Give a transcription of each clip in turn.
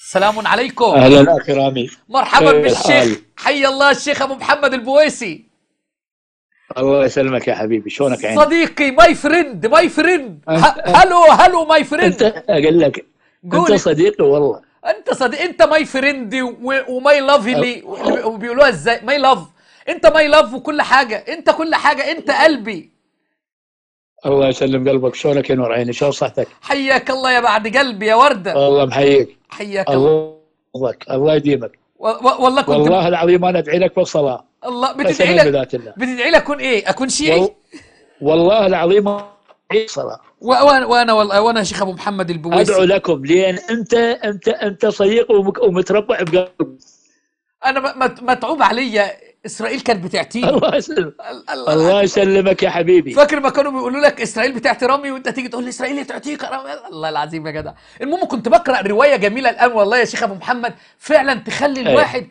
السلام عليكم اهلا كرامي مرحبا بالشيخ حي الله الشيخ ابو محمد البويسي الله يسلمك يا حبيبي شلونك عيني صديقي ماي فريند ماي فريند هلو هلو ماي فريند انت اقول لك انت صديقي والله انت صديق انت ماي فريندي وماي لاف لي أه. وبيقولوها ازاي ماي لاف انت ماي لاف وكل حاجه انت كل حاجه انت قلبي الله يسلم قلبك شلونك يا نور عيني شلون صحتك؟ حياك الله يا بعد قلبي يا ورده والله محييك حياك الله الله يديمك و... و... والله كنت والله العظيم انا ادعي لك بالصلاه الله بتدعي لك الله. بتدعي لك اكون ايه؟ اكون شيعي؟ والله العظيم ادعي صلاه وانا وانا والله وانا شيخ ابو محمد البويسي ادعو لكم لان انت انت انت صديق ومتربع بقلبي انا متعوب عليا اسرائيل كانت بتعتيني الله يسلمك الله يسلمك يا حبيبي فاكر ما كانوا بيقولوا لك اسرائيل رامي وانت تيجي تقول لي اسرائيل تعتيك الله العظيم يا جدع المهم كنت بقرا روايه جميله الان والله يا شيخ ابو محمد فعلا تخلي أيوة. الواحد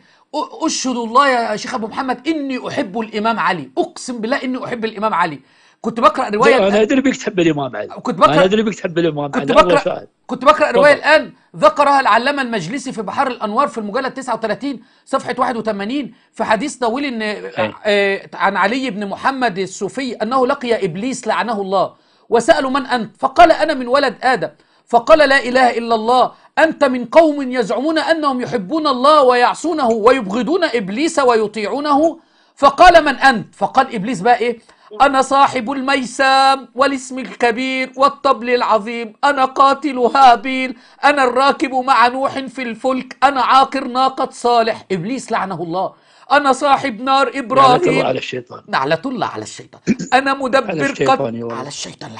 أشهد الله يا شيخ أبو محمد إني أحب الإمام علي أقسم بالله إني أحب الإمام علي كنت بقرا روايه انا ادري بك تحب الامام علي كنت بقرا انا ادري بك تحب الامام علي كنت بقرا كنت بقرا روايه الان ذكرها العلامه المجلسي في بحار الانوار في المجلد 39 صفحه 81 في حديث طويل ان آه،, آه عن علي بن محمد الصوفي انه لقي ابليس لعنه الله وسالوا من انت فقال انا من ولد ادم فقال لا اله الا الله انت من قوم يزعمون انهم يحبون الله ويعصونه ويبغضون ابليس ويطيعونه فقال من انت فقال ابليس بقى ايه أنا صاحب الميسام والاسم الكبير والطبل العظيم أنا قاتل هابيل أنا الراكب مع نوح في الفلك أنا عاقر ناقة صالح إبليس لعنه الله أنا صاحب نار إبراهيم لعنة الله على الشيطان نعلة الله على الشيطان أنا مدبر على الشيطان قتل على الشيطان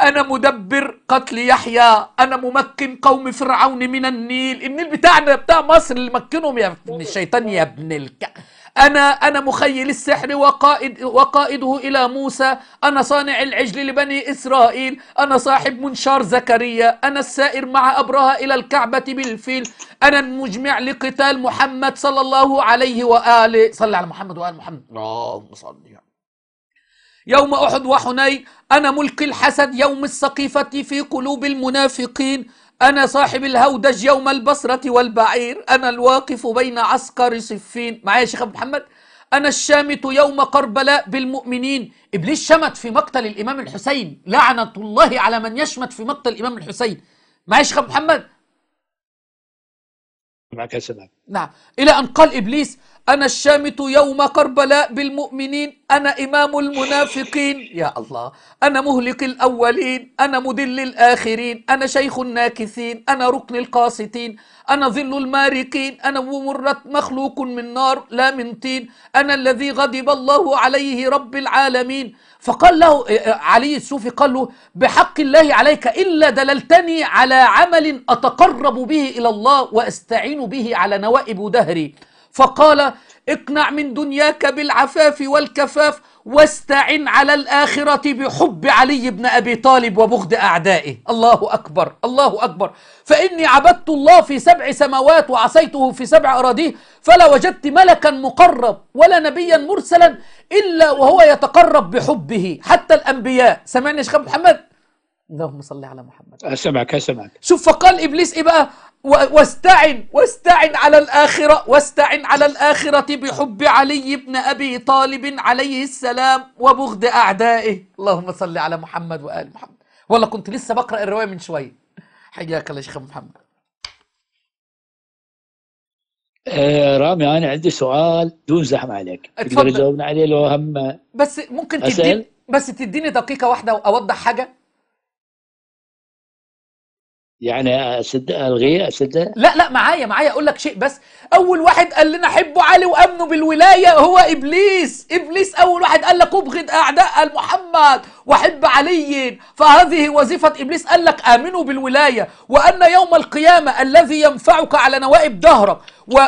أنا مدبر قتل يحيى أنا ممكن قوم فرعون من النيل النيل بتاعنا بتاع مصر اللي مكنهم يا ابن الشيطان يا ابن الك أنا أنا مخيل السحر وقائد وقائده إلى موسى أنا صانع العجل لبني إسرائيل أنا صاحب منشار زكريا أنا السائر مع أبرهة إلى الكعبة بالفيل أنا المجمع لقتال محمد صلى الله عليه وآله صلى على محمد وآل محمد اللهم صل يوم أحد وحنين أنا ملقي الحسد يوم السقيفة في قلوب المنافقين أنا صاحب الهودج يوم البصرة والبعير أنا الواقف بين عسكر صفين معايا يا شيخ أبو محمد أنا الشامت يوم قربلاء بالمؤمنين إبليس شمت في مقتل الإمام الحسين لعنة الله على من يشمت في مقتل الإمام الحسين معايا يا شيخ أبو محمد معك يا سلام نعم إلى أن قال إبليس أنا الشامت يوم كربلاء بالمؤمنين أنا إمام المنافقين يا الله أنا مهلك الأولين أنا مدل الآخرين أنا شيخ الناكثين أنا ركن القاسطين أنا ظل المارقين أنا ومرت مخلوق من نار لا من طين أنا الذي غضب الله عليه رب العالمين فقال له إيه، إيه، علي السوفي قال له بحق الله عليك إلا دللتني على عمل أتقرب به إلى الله وأستعين به على نوائب دهري فقال اقنع من دنياك بالعفاف والكفاف واستعن على الآخرة بحب علي بن أبي طالب وبغض أعدائه الله أكبر الله أكبر فإني عبدت الله في سبع سماوات وعصيته في سبع أراضيه فلا وجدت ملكا مقرب ولا نبيا مرسلا إلا وهو يتقرب بحبه حتى الأنبياء سمعني يا شيخ محمد اللهم صل على محمد أسمعك أسمعك شوف فقال إبليس إيه بقى واستعن واستعن على الآخرة واستعن على الآخرة بحب علي بن أبي طالب عليه السلام وبغض أعدائه اللهم صل على محمد وآل محمد والله كنت لسه بقرأ الرواية من شوية حياك الله شيخ محمد آه رامي انا عندي سؤال دون زحمه عليك تقدر تجاوبنا عليه لو هم بس ممكن تديني بس تديني دقيقه واحده اوضح حاجه يعني اسد الغيه اسد لا لا معايا معايا اقول لك شيء بس اول واحد قال لنا حبوا علي وامنوا بالولايه هو ابليس ابليس اول واحد قال لك ابغض اعداء محمد وحب علي فهذه وظيفه ابليس قال لك امنوا بالولايه وان يوم القيامه الذي ينفعك على نوائب دهرك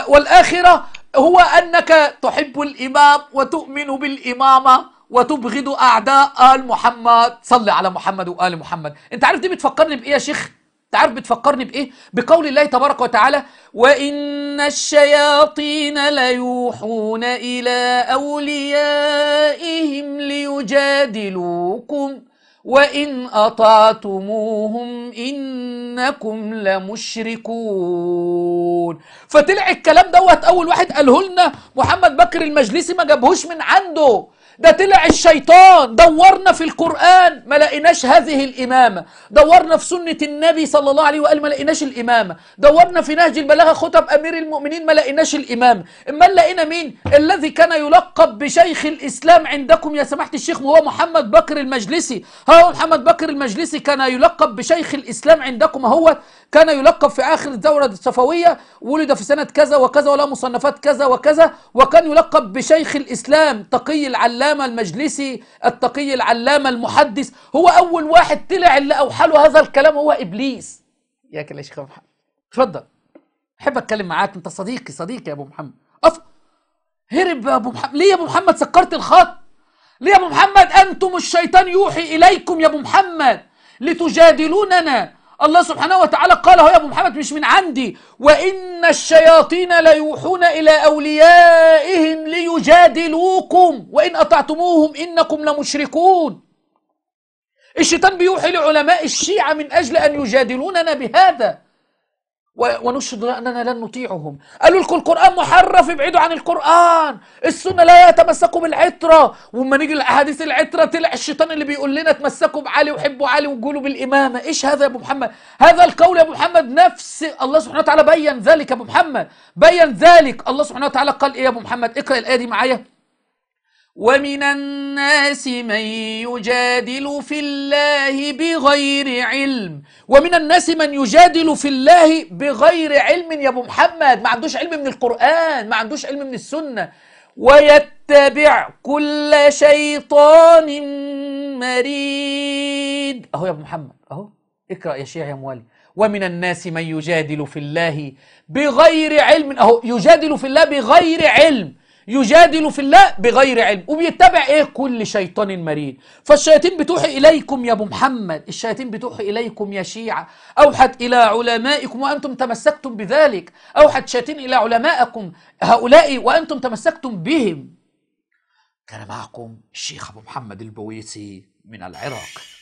والاخره هو انك تحب الامام وتؤمن بالامامه وتبغض اعداء ال محمد صل على محمد وال محمد انت عارف دي بتفكرني بايه يا شيخ تعرف بتفكرني بايه بقول الله تبارك وتعالى وان الشياطين ليوحون الى اوليائهم ليجادلوكم وان اطعتموهم انكم لمشركون فطلع الكلام دوت اول واحد قاله لنا محمد بكر المجلسي ما جابهوش من عنده ده طلع الشيطان دورنا في القرآن ما لقيناش هذه الإمامة دورنا في سنة النبي صلى الله عليه وآله ما لقيناش الإمامة دورنا في نهج البلاغة خطب أمير المؤمنين ما لقيناش الإمامة أما لقينا مين الذي كان يلقب بشيخ الإسلام عندكم يا سماحة الشيخ وهو محمد بكر المجلسي ها هو محمد بكر المجلسي كان يلقب بشيخ الإسلام عندكم هو كان يلقب في آخر الدورة الصفوية ولد في سنة كذا وكذا وله مصنفات كذا وكذا وكان يلقب بشيخ الإسلام تقي العلامة المجلسي التقي العلامة المحدث هو أول واحد طلع اللي أوحله هذا الكلام هو إبليس كلا يا شيخ محمد اتفضل أحب أتكلم معاك أنت صديقي صديقي يا أبو محمد أف هرب يا أبو محمد ليه يا أبو محمد سكرت الخط ليه يا أبو محمد أنتم الشيطان يوحي إليكم يا أبو محمد لتجادلوننا الله سبحانه وتعالى قال يا أبو محمد مش من عندي وإن الشياطين ليوحون إلى أوليائهم ليجادلوكم وإن أطعتموهم إنكم لمشركون الشيطان بيوحي لعلماء الشيعة من أجل أن يجادلوننا بهذا ونشهد أننا لن نطيعهم قالوا لكم القرآن محرف ابعدوا عن القرآن السنة لا يتمسكوا بالعترة وما نيجي لأحاديث العترة طلع الشيطان اللي بيقول لنا تمسكوا بعلي وحبوا علي وقولوا بالإمامة إيش هذا يا أبو محمد هذا القول يا أبو محمد نفس الله سبحانه وتعالى بيّن ذلك يا أبو محمد بيّن ذلك الله سبحانه وتعالى قال إيه يا أبو محمد اقرأ الآية دي معايا ومن الناس من يجادل في الله بغير علم ومن الناس من يجادل في الله بغير علم يا ابو محمد ما عندوش علم من القرآن ما عندوش علم من السنة ويتبع كل شيطان مريد اهو يا ابو محمد اهو اقرأ يا شيخ يا موالي ومن الناس من يجادل في الله بغير علم اهو يجادل في الله بغير علم يجادل في الله بغير علم وبيتبع ايه كل شيطان مريد فالشياطين بتوحي اليكم يا ابو محمد الشياطين بتوحي اليكم يا شيعة اوحت الى علمائكم وانتم تمسكتم بذلك اوحت شياطين الى علمائكم هؤلاء وانتم تمسكتم بهم كان معكم الشيخ ابو محمد البويسي من العراق